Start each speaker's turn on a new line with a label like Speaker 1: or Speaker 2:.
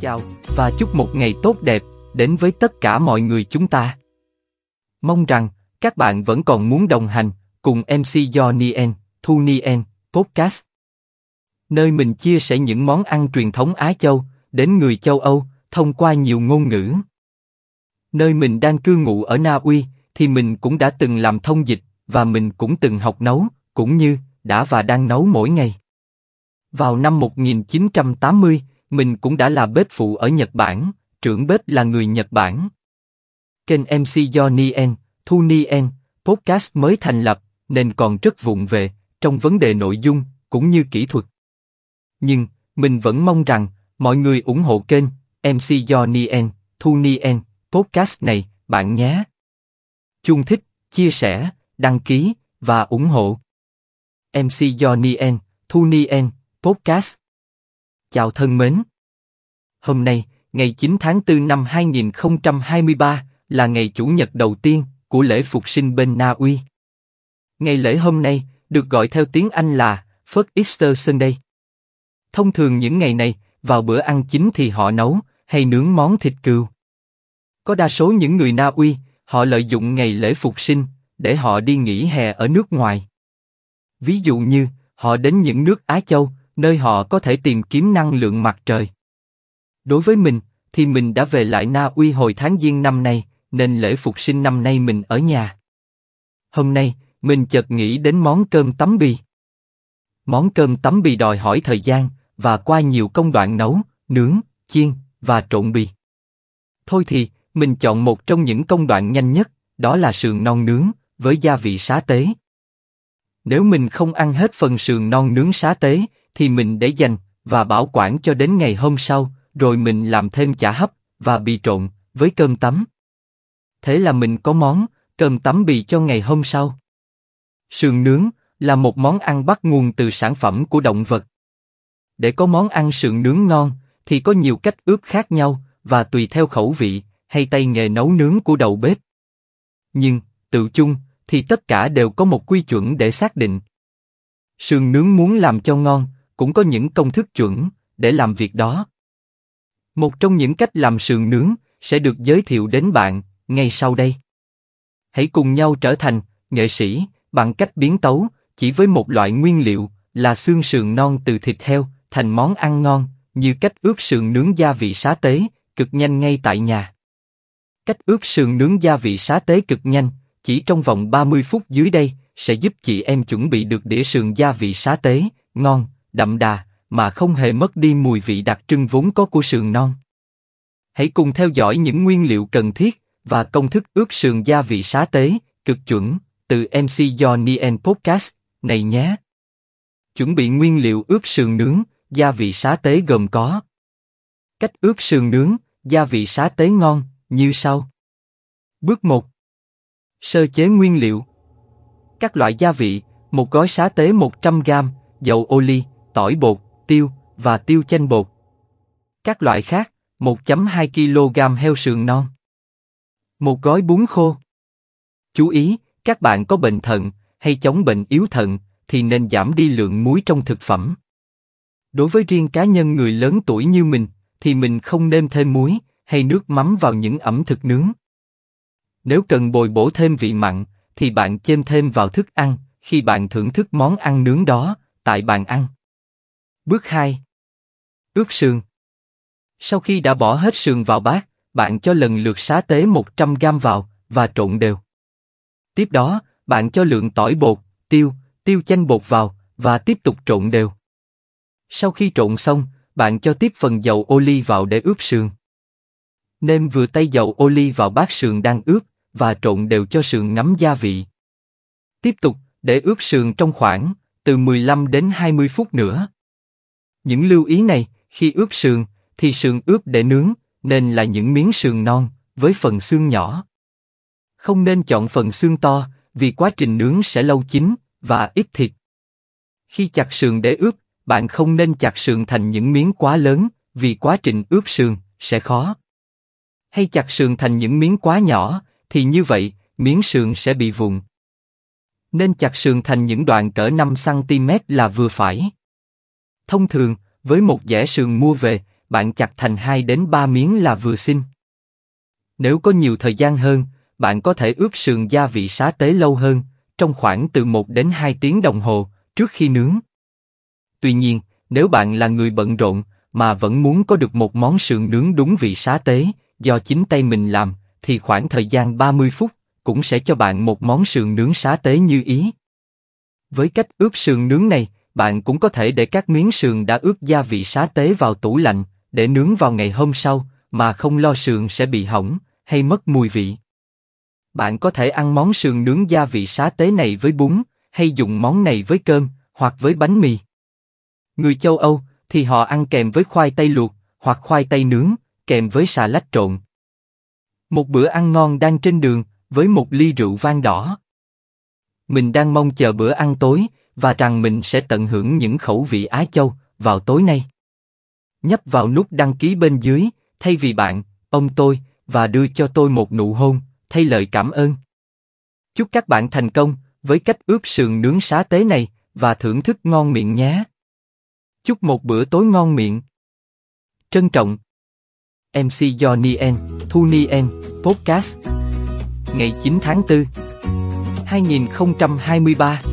Speaker 1: chào và chúc một ngày tốt đẹp đến với tất cả mọi người chúng ta. Mong rằng các bạn vẫn còn muốn đồng hành cùng MC Jonien, Thu Nien, Podcast. Nơi mình chia sẻ những món ăn truyền thống Á Châu đến người châu Âu thông qua nhiều ngôn ngữ. Nơi mình đang cư ngụ ở Na Uy thì mình cũng đã từng làm thông dịch và mình cũng từng học nấu, cũng như đã và đang nấu mỗi ngày. Vào năm 1980, mình cũng đã là bếp phụ ở Nhật Bản, trưởng bếp là người Nhật Bản. Kênh MC do Nien, Thu Nien, podcast mới thành lập, nên còn rất vụng về, trong vấn đề nội dung, cũng như kỹ thuật. Nhưng, mình vẫn mong rằng, mọi người ủng hộ kênh, MC do Nien, Thu Nien, podcast này, bạn nhé. Chung thích, chia sẻ, đăng ký, và ủng hộ. MC do Nien, Thu Nien, podcast. Chào thân mến. Hôm nay, ngày 9 tháng 4 năm 2023 là ngày chủ nhật đầu tiên của lễ phục sinh bên Na Uy. Ngày lễ hôm nay được gọi theo tiếng Anh là First Easter Sunday. Thông thường những ngày này, vào bữa ăn chính thì họ nấu hay nướng món thịt cừu. Có đa số những người Na Uy, họ lợi dụng ngày lễ phục sinh để họ đi nghỉ hè ở nước ngoài. Ví dụ như, họ đến những nước Á Châu, nơi họ có thể tìm kiếm năng lượng mặt trời. Đối với mình, thì mình đã về lại Na Uy hồi tháng Giêng năm nay, nên lễ phục sinh năm nay mình ở nhà. Hôm nay, mình chợt nghĩ đến món cơm tấm bì. Món cơm tấm bì đòi hỏi thời gian và qua nhiều công đoạn nấu, nướng, chiên và trộn bì. Thôi thì, mình chọn một trong những công đoạn nhanh nhất, đó là sườn non nướng với gia vị xá tế. Nếu mình không ăn hết phần sườn non nướng xá tế, thì mình để dành và bảo quản cho đến ngày hôm sau, rồi mình làm thêm chả hấp và bì trộn với cơm tấm. Thế là mình có món cơm tấm bì cho ngày hôm sau. Sườn nướng là một món ăn bắt nguồn từ sản phẩm của động vật. Để có món ăn sườn nướng ngon thì có nhiều cách ướp khác nhau và tùy theo khẩu vị hay tay nghề nấu nướng của đầu bếp. Nhưng, tự chung, thì tất cả đều có một quy chuẩn để xác định. Sườn nướng muốn làm cho ngon cũng có những công thức chuẩn để làm việc đó. Một trong những cách làm sườn nướng sẽ được giới thiệu đến bạn ngay sau đây. Hãy cùng nhau trở thành nghệ sĩ bằng cách biến tấu chỉ với một loại nguyên liệu là xương sườn non từ thịt heo thành món ăn ngon như cách ướp sườn nướng gia vị xá tế cực nhanh ngay tại nhà. Cách ướp sườn nướng gia vị xá tế cực nhanh chỉ trong vòng 30 phút dưới đây sẽ giúp chị em chuẩn bị được đĩa sườn gia vị xá tế ngon đậm đà, mà không hề mất đi mùi vị đặc trưng vốn có của sườn non. Hãy cùng theo dõi những nguyên liệu cần thiết và công thức ướp sườn gia vị xá tế, cực chuẩn, từ MC Johnny Podcast này nhé. Chuẩn bị nguyên liệu ướp sườn nướng, gia vị xá tế gồm có Cách ướp sườn nướng, gia vị xá tế ngon, như sau. Bước 1. Sơ chế nguyên liệu. Các loại gia vị, một gói xá tế 100g, dầu ô ly, tỏi bột, tiêu và tiêu chanh bột. Các loại khác, 1.2 kg heo sườn non. Một gói bún khô. Chú ý, các bạn có bệnh thận hay chống bệnh yếu thận thì nên giảm đi lượng muối trong thực phẩm. Đối với riêng cá nhân người lớn tuổi như mình thì mình không nên thêm muối hay nước mắm vào những ẩm thực nướng. Nếu cần bồi bổ thêm vị mặn thì bạn chêm thêm vào thức ăn khi bạn thưởng thức món ăn nướng đó tại bàn ăn. Bước 2. Ướp sườn. Sau khi đã bỏ hết sườn vào bát, bạn cho lần lượt sá tế 100 gram vào và trộn đều. Tiếp đó, bạn cho lượng tỏi bột, tiêu, tiêu chanh bột vào và tiếp tục trộn đều. Sau khi trộn xong, bạn cho tiếp phần dầu ô ly vào để ướp sườn. Nêm vừa tay dầu ô ly vào bát sườn đang ướp và trộn đều cho sườn ngấm gia vị. Tiếp tục để ướp sườn trong khoảng từ 15 đến 20 phút nữa. Những lưu ý này, khi ướp sườn, thì sườn ướp để nướng, nên là những miếng sườn non, với phần xương nhỏ. Không nên chọn phần xương to, vì quá trình nướng sẽ lâu chín, và ít thịt. Khi chặt sườn để ướp, bạn không nên chặt sườn thành những miếng quá lớn, vì quá trình ướp sườn sẽ khó. Hay chặt sườn thành những miếng quá nhỏ, thì như vậy, miếng sườn sẽ bị vụn. Nên chặt sườn thành những đoạn cỡ 5 cm là vừa phải. Thông thường, với một dẻ sườn mua về, bạn chặt thành 2 đến 3 miếng là vừa xin. Nếu có nhiều thời gian hơn, bạn có thể ướp sườn gia vị xá tế lâu hơn, trong khoảng từ 1 đến 2 tiếng đồng hồ trước khi nướng. Tuy nhiên, nếu bạn là người bận rộn mà vẫn muốn có được một món sườn nướng đúng vị xá tế do chính tay mình làm, thì khoảng thời gian 30 phút cũng sẽ cho bạn một món sườn nướng xá tế như ý. Với cách ướp sườn nướng này, bạn cũng có thể để các miếng sườn đã ướp gia vị xá tế vào tủ lạnh, để nướng vào ngày hôm sau, mà không lo sườn sẽ bị hỏng, hay mất mùi vị. Bạn có thể ăn món sườn nướng gia vị xá tế này với bún, hay dùng món này với cơm, hoặc với bánh mì. Người châu Âu thì họ ăn kèm với khoai tây luộc, hoặc khoai tây nướng, kèm với xà lách trộn. Một bữa ăn ngon đang trên đường, với một ly rượu vang đỏ. Mình đang mong chờ bữa ăn tối, và rằng mình sẽ tận hưởng những khẩu vị Á Châu vào tối nay. Nhấp vào nút đăng ký bên dưới, thay vì bạn, ông tôi, và đưa cho tôi một nụ hôn, thay lời cảm ơn. Chúc các bạn thành công với cách ướp sườn nướng xá tế này và thưởng thức ngon miệng nhé. Chúc một bữa tối ngon miệng. Trân trọng. MC Johnny N, Thu ni N, Podcast. Ngày 9 tháng 4, 2023.